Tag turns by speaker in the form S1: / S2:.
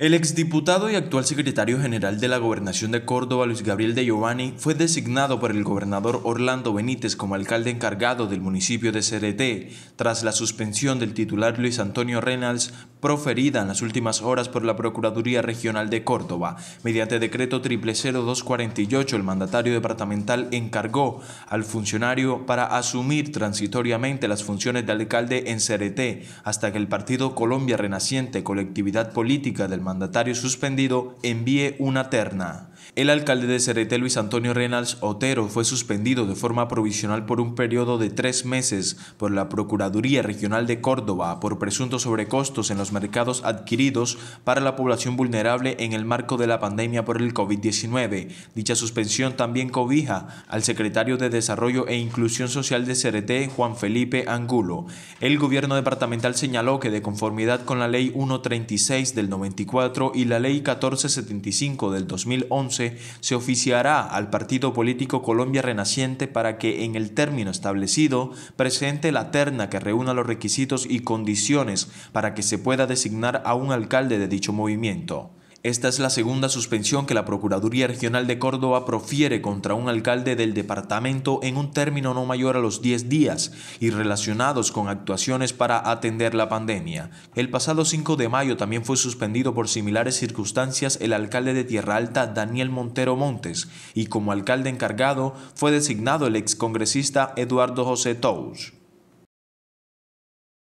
S1: El exdiputado y actual secretario general de la Gobernación de Córdoba, Luis Gabriel de Giovanni, fue designado por el gobernador Orlando Benítez como alcalde encargado del municipio de Cereté, tras la suspensión del titular Luis Antonio Reynolds proferida en las últimas horas por la Procuraduría Regional de Córdoba. Mediante decreto triple el mandatario departamental encargó al funcionario para asumir transitoriamente las funciones de alcalde en Cereté hasta que el partido Colombia Renaciente, colectividad política del mandatario suspendido, envíe una terna. El alcalde de Cereté, Luis Antonio Reynolds Otero, fue suspendido de forma provisional por un periodo de tres meses por la Procuraduría Regional de Córdoba por presuntos sobrecostos en los mercados adquiridos para la población vulnerable en el marco de la pandemia por el COVID-19. Dicha suspensión también cobija al secretario de Desarrollo e Inclusión Social de CRT, Juan Felipe Angulo. El gobierno departamental señaló que de conformidad con la Ley 136 del 94 y la Ley 1475 del 2011, se oficiará al Partido Político Colombia Renaciente para que en el término establecido presente la terna que reúna los requisitos y condiciones para que se pueda designar a un alcalde de dicho movimiento. Esta es la segunda suspensión que la Procuraduría Regional de Córdoba profiere contra un alcalde del departamento en un término no mayor a los 10 días y relacionados con actuaciones para atender la pandemia. El pasado 5 de mayo también fue suspendido por similares circunstancias el alcalde de Tierra Alta, Daniel Montero Montes, y como alcalde encargado fue designado el excongresista Eduardo José Tous.